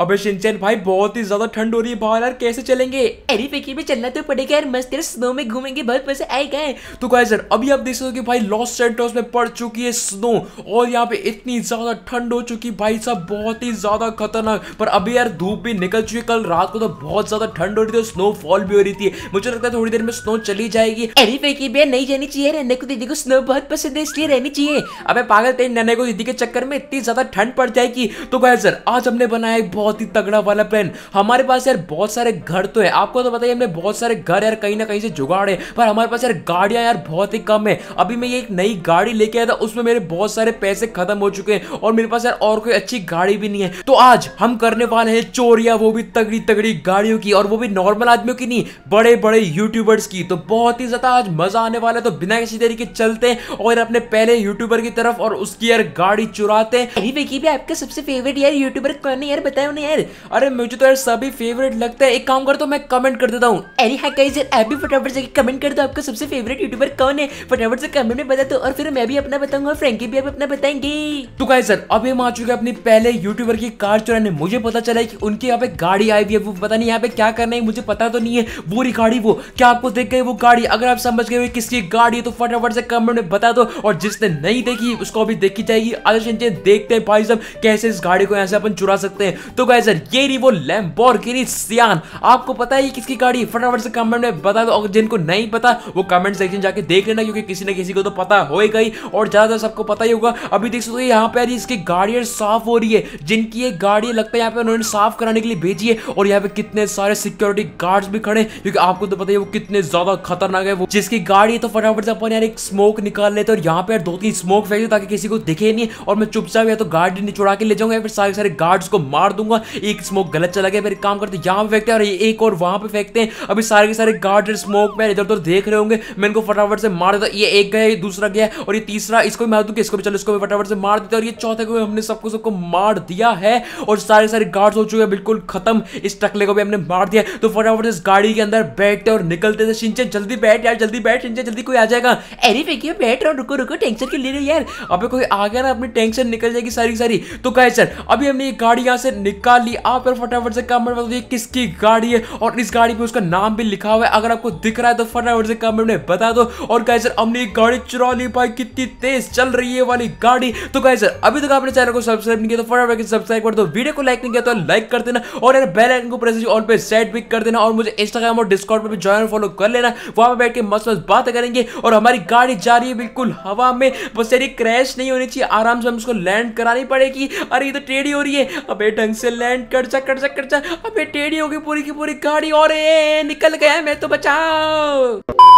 अबे शिनचैन भाई बहुत ही ज्यादा ठंड हो रही है बाहर यार कैसे चलेंगे अरे फेंकी में चलना तो पड़ेगा यार मस्त स्नो में घूमेंगे बहुत मजा आएगा तो गाइस यार अभी आप देख सकते हो कि भाई लॉस सेंटर्स में पड़ चुकी है स्नो और यहाँ पे इतनी ज्यादा ठंड हो चुकी है भाई साहब बहुत ही ज्यादा खतरनाक पर अभी यार धूप भी निकल चुकी है कल रात को तो बहुत ज्यादा ठंड हो रही थी और फॉल भी हो रही थी मुझे लगता है थोड़ी देर में स्नो चली जाएगी अरे फेंकी भैया नहीं जानी चाहिए रहने को दीदी को स्नो बहुत पसंद है इसलिए रहनी चाहिए अब पागल तेरी नैने को दीदी के चक्कर में इतनी ज्यादा ठंड पड़ जाएगी तो गाय सर आज हमने बनाया बहुत ही तगड़ा वाला प्लान हमारे पास यार बहुत सारे घर तो है आपको तो बताइए हमने बहुत सारे घर यार कहीं ना कहीं से जुगाड़ है पर हमारे पास यार गाड़ियां यार बहुत ही कम है अभी मैं ये एक नई गाड़ी लेके आया था उसमें मेरे बहुत सारे पैसे खत्म हो चुके हैं और मेरे पास यार और कोई अच्छी गाड़ी भी नहीं है तो आज हम करने वाले हैं चोरिया वो भी तगड़ी तगड़ी गाड़ियों की और वो भी नॉर्मल आदमियों की नहीं बड़े बड़े यूट्यूबर्स की तो बहुत ही ज्यादा आज मजा आने वाला है तो बिना किसी तरीके चलते हैं और अपने पहले यूट्यूबर की तरफ और उसकी यार गाड़ी चुराते हैं आपका सबसे फेवरेट यार यूट्यूबर कौन है यार बताए नहीं यार अरे मुझे तो यार सभी फेवरेट लगता है एक काम कर तो मैं कमेंट कर देता हूँ अरे हाँ कई सर आप भी फटाफट से कमेंट कर दो आपका सबसे फेवरेट यूट्यूबर कौन है फटाफट से कमेंट में बता दो और फिर मैं भी अपना बताऊंगा और फ्रेंकी भी अपना बताएंगे तो कहे सर अभी हम आ चुके हैं अपने पहले यूट्यूबर की कार चुराने मुझे पता चला कि उनकी यहाँ पे गाड़ी आई हुई है वो पता नहीं यहाँ पे क्या करना है मुझे पता तो नहीं है वो गाड़ी वो क्या आपको देख गए वो गाड़ी अगर आप समझ गए किसकी गाड़ी है तो फटाफट से कमेंट में बता दो और जिसने नहीं देखी उसको अभी देखी जाएगी आदर्श देखते हैं भाई साहब कैसे इस गाड़ी को यहाँ से अपन चुरा सकते हैं तो तो गाइजर ये रही वो लैम्बोर्गिनी सियान आपको पता है किसकी गाड़ी फटाफट से कमेंट में बता दो जिनको नहीं पता वो कमेंट सेक्शन जाके देख लेना क्योंकि किसी न किसी को तो पता होएगा ही और ज्यादातर सबको पता ही होगा अभी देख सकते हो यहाँ पे इसकी गाड़ियाँ साफ हो रही है जिनकी ये गाड़ी लगता है यहाँ पे उन्होंने साफ कराने के लिए भेजी है और यहाँ पे कितने सारे सिक्योरिटी गार्ड्स भी खड़े क्योंकि आपको तो पता है वो कितने ज्यादा खतरनाक है वो जिसकी गाड़ी तो फटाफट से अपन यार एक स्मोक निकाल लेते और यहाँ पे यार दो तीन स्मोक फेंक ताकि किसी को दिखे नहीं और मैं चुपचाप या तो गाड़ी चुड़ा के ले जाऊंगा या फिर सारे सारे गार्ड्स को मार दूंगा होगा एक स्मोक गलत चला गया मेरे काम करते यहाँ पे फेंकते हैं और एक और वहां पे फेंकते हैं अभी सारे के सारे गार्ड स्मोक में इधर उधर देख रहे होंगे मैं इनको फटाफट से मार देता ये एक गया दूसरा गया और ये तीसरा इसको भी मार दूँ इसको भी चलो इसको भी फटाफट से मार देते और ये चौथे को हमने सबको सबको मार दिया है और सारे सारे गार्ड्स हो चुके हैं बिल्कुल खत्म इस टकले को भी हमने मार दिया तो फटाफट इस गाड़ी के अंदर बैठते और निकलते थे सिंचे जल्दी बैठ यार जल्दी बैठ सिंचे जल्दी कोई आ जाएगा अरे फेंकिए बैठ रहा रुको रुको टेंशन के ले रहे यार अबे कोई आ गया ना अपनी टेंशन निकल जाएगी सारी सारी तो कहे सर अभी हमने ये गाड़ी यहाँ से निक निकाल ली आप फटाफट से कमेंट बता बताइए किसकी गाड़ी है और इस गाड़ी पे उसका नाम भी लिखा हुआ है अगर आपको दिख रहा है तो फटाफट से कमेंट में बता दो और गाय सर हमने ये गाड़ी चुरा ली भाई कितनी तेज चल रही है वाली गाड़ी तो गाय सर अभी तक आपने चैनल को सब्सक्राइब नहीं किया तो फटाफट सब्सक्राइब कर दो वीडियो को लाइक नहीं किया तो लाइक कर देना और यार बेल आइकन को प्रेस ऑल पे सेट भी कर देना और मुझे इंस्टाग्राम और डिस्कॉर्ड पर भी ज्वाइन फॉलो कर लेना वहां पर बैठ के मस्त मस्त बात करेंगे और हमारी गाड़ी जा रही है बिल्कुल हवा में बस यार क्रैश नहीं होनी चाहिए आराम से हम उसको लैंड करानी पड़ेगी अरे ये तो टेढ़ी हो रही है अबे ढंग से लैंड कर जा कर जा कर जा अबे टेढ़ी होगी पूरी की पूरी गाड़ी और ए, निकल गया मैं तो बचाओ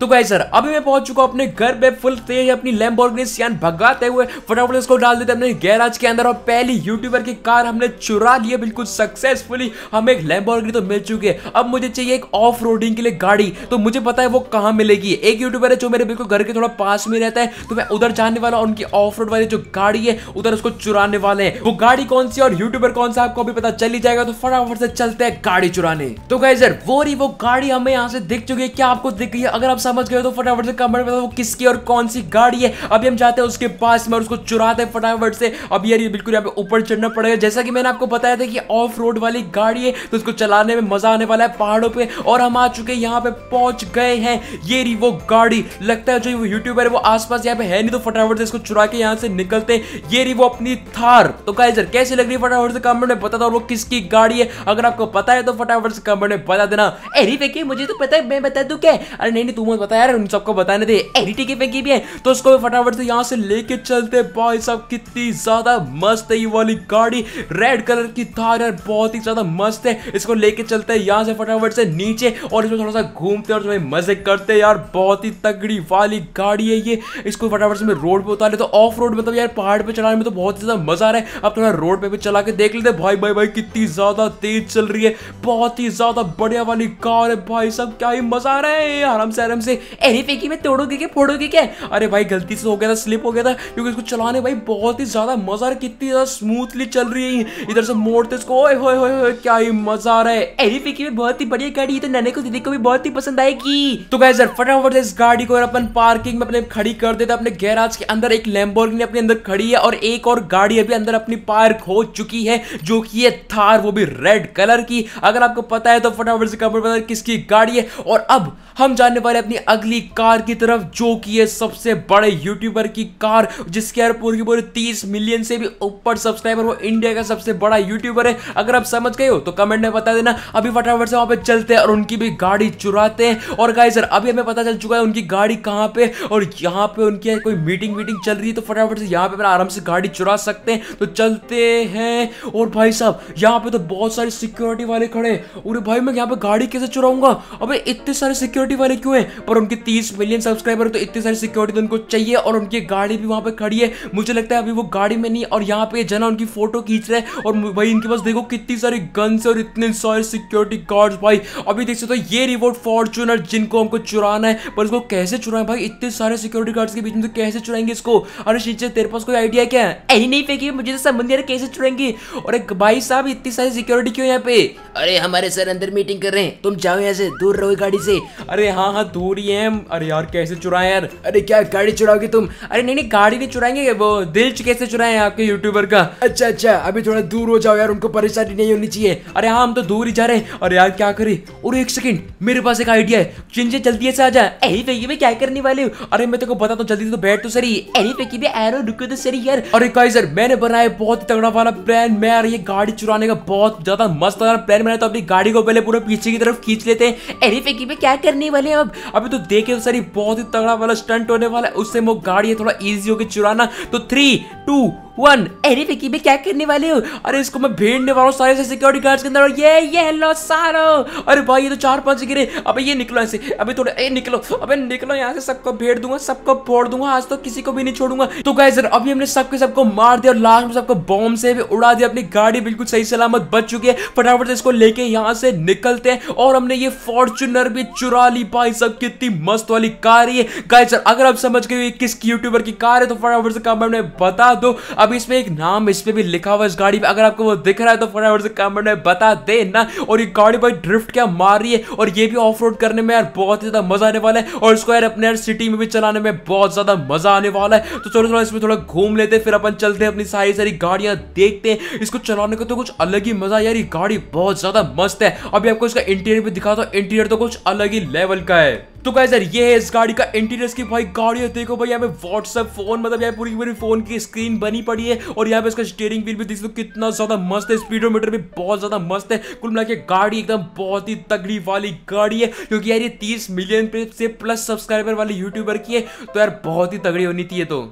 तो गाइस सर अभी मैं पहुंच चुका अपने घर पे फुल तेज अपनी लैम्बोर्गिनी सियान भगाते हुए फटाफट उसको डाल देते अपने गैराज के अंदर और पहली यूट्यूबर की कार हमने चुरा लिया बिल्कुल सक्सेसफुली हमें एक लैम्बोर्गिनी तो मिल चुकी है अब मुझे चाहिए एक ऑफ रोडिंग के लिए गाड़ी तो मुझे पता है वो कहाँ मिलेगी एक यूट्यूबर है जो मेरे बिल्कुल घर के थोड़ा पास में रहता है तो मैं उधर जाने वाला उनकी ऑफ रोड वाली जो गाड़ी है उधर उसको चुराने वाले हैं वो गाड़ी कौन सी और यूट्यूबर कौन सा आपको अभी पता चल ही जाएगा तो फटाफट से चलते हैं गाड़ी चुराने तो सर वो रही वो गाड़ी हमें यहाँ से दिख चुकी है क्या आपको दिख गई है अगर आप समझ गए तो फटाफट से कमेंट में वो किसकी और कौन सी गाड़ी है अभी हम जाते हैं उसके पास में और उसको चुराते हैं फटाफट से अभी यार ये बिल्कुल यहाँ पे ऊपर चढ़ना पड़ेगा जैसा कि मैंने आपको बताया था कि ऑफ रोड वाली गाड़ी है तो उसको चलाने में मजा आने वाला है पहाड़ों पर और हम आ चुके यहाँ पे पहुंच गए हैं ये रही वो गाड़ी लगता है जो वो यूट्यूबर है वो आसपास यहाँ पे है नहीं तो फटाफट से इसको चुरा के यहाँ से निकलते हैं ये रही वो अपनी थार तो गाइजर कैसे लग रही है फटाफट से कमेंट में बता दो वो किसकी गाड़ी है अगर आपको पता है तो फटाफट से कमेंट में बता देना अरे देखिए मुझे तो पता है मैं बता दू क्या अरे नहीं नहीं तुम मत बताया यार उन सबको बताने थे एडिटी की पैकी भी है तो उसको फटाफट से यहाँ से लेके चलते भाई साहब कितनी ज्यादा मस्त है ये वाली गाड़ी रेड कलर की थार यार बहुत ही ज्यादा मस्त है इसको लेके चलते हैं यहाँ से फटाफट से नीचे और इसमें थोड़ा सा घूमते और थोड़े मजे करते यार बहुत ही तगड़ी वाली गाड़ी है ये इसको फटाफट से रोड पे उतार लेता तो ऑफ रोड मतलब यार पहाड़ पे चलाने में तो बहुत ज्यादा मजा आ रहा है अब थोड़ा रोड पे भी चला के देख लेते भाई भाई भाई कितनी ज्यादा तेज चल रही है बहुत ही ज्यादा बढ़िया वाली कार है भाई साहब क्या ही मजा आ रहा है आराम से आराम से अरे फेंकी में तोड़ोगे क्या फोड़ोगे क्या अरे भाई गलती से हो गया था स्लिप हो गया था क्योंकि इसको चलाने भाई बहुत ही ज्यादा मजा कितनी ज्यादा स्मूथली चल रही है इधर से मोड़ते इसको ओए होए होए क्या ही मजा आ रहा है अरे फेंकी में बहुत ही बढ़िया गाड़ी तो नैने को दीदी को भी बहुत ही पसंद आएगी तो गाय सर फटाफट इस गाड़ी को अपन पार्किंग में अपने खड़ी कर देते अपने गैराज के अंदर एक लैम्बोर्ग ने अपने अंदर खड़ी है और एक और गाड़ी अभी अंदर अपनी पार्क हो चुकी है जो कि है थार वो भी रेड कलर की अगर आपको पता है तो फटाफट से कमेंट बताए किसकी गाड़ी है और अब हम जानने वाले अपनी अपनी अगली कार की तरफ जो कि है सबसे बड़े यूट्यूबर की कार जिसके यार पूरी की पूरी तीस मिलियन से भी ऊपर सब्सक्राइबर वो इंडिया का सबसे बड़ा यूट्यूबर है अगर आप समझ गए हो तो कमेंट में बता देना अभी फटाफट से वहां पर चलते हैं और उनकी भी गाड़ी चुराते हैं और गाय सर अभी हमें पता चल चुका है उनकी गाड़ी कहाँ पे और यहाँ पे उनकी कोई मीटिंग वीटिंग चल रही है तो फटाफट से यहाँ पे आराम से गाड़ी चुरा सकते हैं तो चलते हैं और भाई साहब यहाँ पे तो बहुत सारे सिक्योरिटी वाले खड़े हैं और भाई मैं यहाँ पे गाड़ी कैसे चुराऊंगा अबे इतने सारे सिक्योरिटी वाले क्यों हैं पर उनके तीस मिलियन सब्सक्राइबर तो इतनी सारी सिक्योरिटी उनको चाहिए और उनकी गाड़ी भी वहां पे खड़ी है मुझे लगता है अभी वो गाड़ी में नहीं और यहाँ पे जना उनकी फोटो खींच रहे हैं और भाई इनके पास देखो कितनी सारी गन्स और इतने सारे सिक्योरिटी गार्ड भाई अभी देख सकते हो ये रिवॉर्ड फॉर्चुनर जिनको हमको चुराना है पर इसको कैसे चुराए भाई इतने सारे सिक्योरिटी गार्ड्स के बीच में तो कैसे चुराएंगे इसको अरे शीचे तेरे पास कोई आइडिया क्या है ऐ नहीं फेंकी मुझे तो संबंधी यार कैसे चुराएंगे और एक भाई साहब इतनी सारी सिक्योरिटी क्यों यहाँ पे अरे हमारे सर अंदर मीटिंग कर रहे हैं तुम जाओ यहाँ से दूर रहो गाड़ी से अरे हाँ हाँ दूर चोरी है अरे यार कैसे चुराए यार अरे क्या गाड़ी चुराओगे तुम अरे नहीं नहीं गाड़ी नहीं चुराएंगे वो दिल कैसे चुराए आपके यूट्यूबर का अच्छा अच्छा अभी थोड़ा दूर हो जाओ यार उनको परेशानी नहीं होनी चाहिए अरे हाँ हम तो दूर ही जा रहे हैं अरे यार क्या करे और एक सेकंड मेरे पास एक आइडिया है चिंजे जल्दी से आ जा अरे फेंकी में क्या करने वाले हो अरे मैं तेको बता तो जल्दी तो बैठ तो सही अरे फेंकी भी एरो रुको तो सही यार अरे कहीं सर मैंने बनाया बहुत तगड़ा वाला प्लान मैं यार ये गाड़ी चुराने का बहुत ज्यादा मस्त प्लान बनाया तो अपनी गाड़ी को पहले पूरा पीछे की तरफ खींच लेते हैं अरे फेंकी में क्या करने वाले अब अब अभी तो देखे तो सारी बहुत ही तगड़ा वाला स्टंट होने वाला है उससे वो गाड़ी है थोड़ा इजी होगी चुराना तो थ्री टू वन अरे विकी में क्या करने वाले हो अरे इसको मैं भेड़ने वाला हूँ सारे से सिक्योरिटी गार्ड्स के अंदर और ये ये हेलो सारो अरे भाई ये तो चार पांच गिरे अबे ये निकलो ऐसे अबे थोड़े ए निकलो अबे निकलो यहाँ से सबको भेड़ दूंगा सबको फोड़ दूंगा आज तो किसी को भी नहीं छोड़ूंगा तो सर अभी हमने सबके सबको मार दिया और लास्ट में सबको बॉम्ब से भी उड़ा दिया अपनी गाड़ी बिल्कुल सही सलामत बच चुकी है फटाफट से इसको लेके यहाँ से निकलते हैं और हमने ये फॉर्चुनर भी चुरा ली भाई सब कितनी मस्त वाली कार है सर अगर आप समझ गए किसकी यूट्यूबर की कार है तो फटाफट से कमेंट में बता दो अब इसमें एक नाम इस पर भी लिखा हुआ इस गाड़ी पे अगर आपको वो दिख रहा है तो फटाफट से कमेंट में बता देना और ये गाड़ी भाई ड्रिफ्ट क्या मार रही है और ये भी ऑफ रोड करने में यार बहुत ज्यादा मजा आने वाला है और इसको यार अपने यार सिटी में भी चलाने में बहुत ज्यादा मजा आने वाला है तो चलो थोड़ा इसमें थोड़ा घूम लेते फिर अपन चलते हैं अपनी सारी सारी गाड़ियां देखते हैं इसको चलाने का तो कुछ अलग ही मजा यार ये गाड़ी बहुत ज्यादा मस्त है अभी आपको इसका इंटीरियर भी दिखाता हूँ इंटीरियर तो कुछ अलग ही लेवल का है तो यार ये है इस गाड़ी का इंटीरियर की भाई गाड़ी है देखो भाई यहाँ पे व्हाट्सअप फोन मतलब यहाँ पूरी पूरी फोन की स्क्रीन बनी पड़ी है और यहाँ पे इसका स्टेयरिंग व्हील भी देख सकते कितना ज्यादा मस्त है स्पीडोमीटर भी बहुत ज्यादा मस्त है कुल मिला के गाड़ी एकदम बहुत ही तगड़ी वाली गाड़ी है क्योंकि यार ये तीस मिलियन से प्लस सब्सक्राइबर वाली यूट्यूबर की है तो यार बहुत ही तगड़ी होनी थी ये तो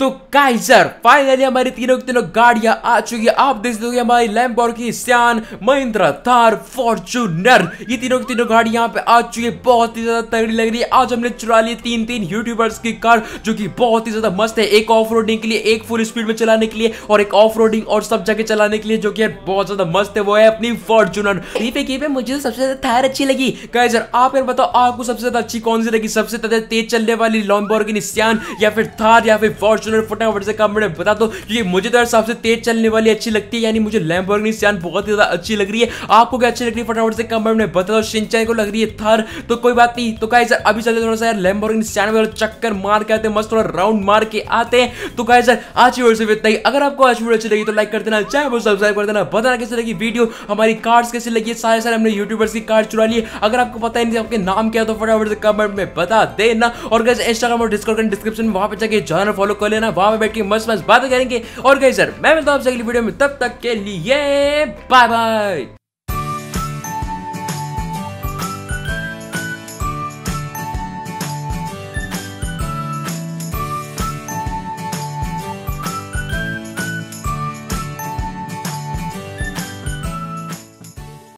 तो काइजर फाइनली हमारी तीनों की तीनों गाड़ियां आ चुकी है आप देख सकते हमारी लैम्बोर की सियान महिंद्रा थार फॉर्चूनर ये तीनों की तीनों गाड़ी यहाँ पे आ चुकी है बहुत ही ज्यादा तगड़ी लग रही है आज हमने चुरा ली तीन तीन यूट्यूबर्स की कार जो कि बहुत ही ज्यादा मस्त है एक ऑफ के लिए एक फुल स्पीड में चलाने के लिए और एक ऑफ और सब जगह चलाने के लिए जो की बहुत ज्यादा मस्त है वो है अपनी फॉर्चुनर मुझे तो सबसे ज्यादा थार अच्छी लगी काइजर आप यार बताओ आपको सबसे ज्यादा अच्छी कौन सी लगी सबसे ज्यादा तेज चलने वाली लॉम्बोर की या फिर थार या फिर फॉर्चुनर फॉर्चुनर फटाफट से कमेंट में बता दो क्योंकि मुझे तो सबसे तेज चलने वाली अच्छी लगती है यानी मुझे लैम्बोर्गिनी सियान बहुत ही ज्यादा अच्छी लग रही है आपको क्या अच्छी लग रही है फटाफट से कमेंट में बता दो सिंचाई को लग रही है थर तो कोई बात नहीं तो गाइस यार अभी चलते थोड़ा सा यार लैम्बोर्गिनी सियान में चक्कर मार के आते हैं मस्त थोड़ा राउंड मार के आते हैं तो गाइस यार आज की वीडियो से इतना ही अगर आपको आज वीडियो अच्छी लगी तो लाइक कर देना चैनल को सब्सक्राइब कर देना बताना कैसे लगी वीडियो हमारी कार्ड्स कैसे लगी है सारे सारे हमने यूट्यूबर्स की कार्ड चुरा लिए अगर आपको पता ही नहीं आपके नाम क्या तो फटाफट से कमेंट में बता देना और कैसे इंस्टाग्राम और डिस्कॉर्ड डिस्क्रिप्शन में वहां पर जाके जाना फॉलो कर ले लेना वहां में बैठ के मस्त मस्त बातें करेंगे और कहीं सर मैं मिलता हूं आपसे अगली वीडियो में तब तक के लिए बाय बाय